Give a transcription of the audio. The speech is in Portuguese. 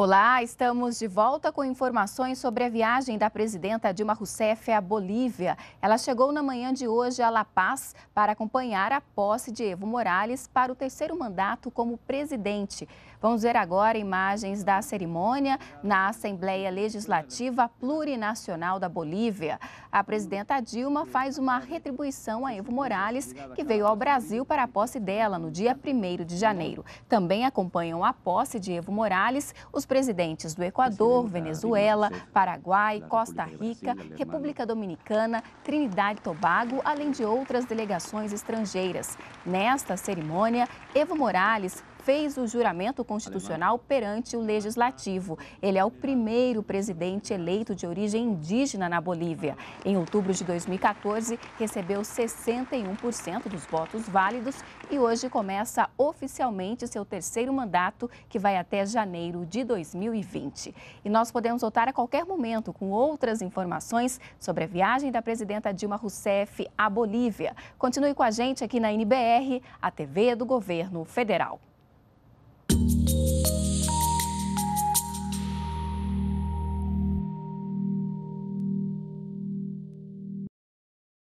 Olá, estamos de volta com informações sobre a viagem da presidenta Dilma Rousseff à Bolívia. Ela chegou na manhã de hoje a La Paz para acompanhar a posse de Evo Morales para o terceiro mandato como presidente. Vamos ver agora imagens da cerimônia na Assembleia Legislativa Plurinacional da Bolívia. A presidenta Dilma faz uma retribuição a Evo Morales, que veio ao Brasil para a posse dela no dia 1 de janeiro. Também acompanham a posse de Evo Morales os presidentes do Equador, Venezuela, Paraguai, Costa Rica, República Dominicana, Trinidade e Tobago, além de outras delegações estrangeiras. Nesta cerimônia, Evo Morales fez o juramento constitucional perante o Legislativo. Ele é o primeiro presidente eleito de origem indígena na Bolívia. Em outubro de 2014, recebeu 61% dos votos válidos e hoje começa oficialmente seu terceiro mandato, que vai até janeiro de 2020. E nós podemos voltar a qualquer momento com outras informações sobre a viagem da presidenta Dilma Rousseff à Bolívia. Continue com a gente aqui na NBR, a TV do Governo Federal.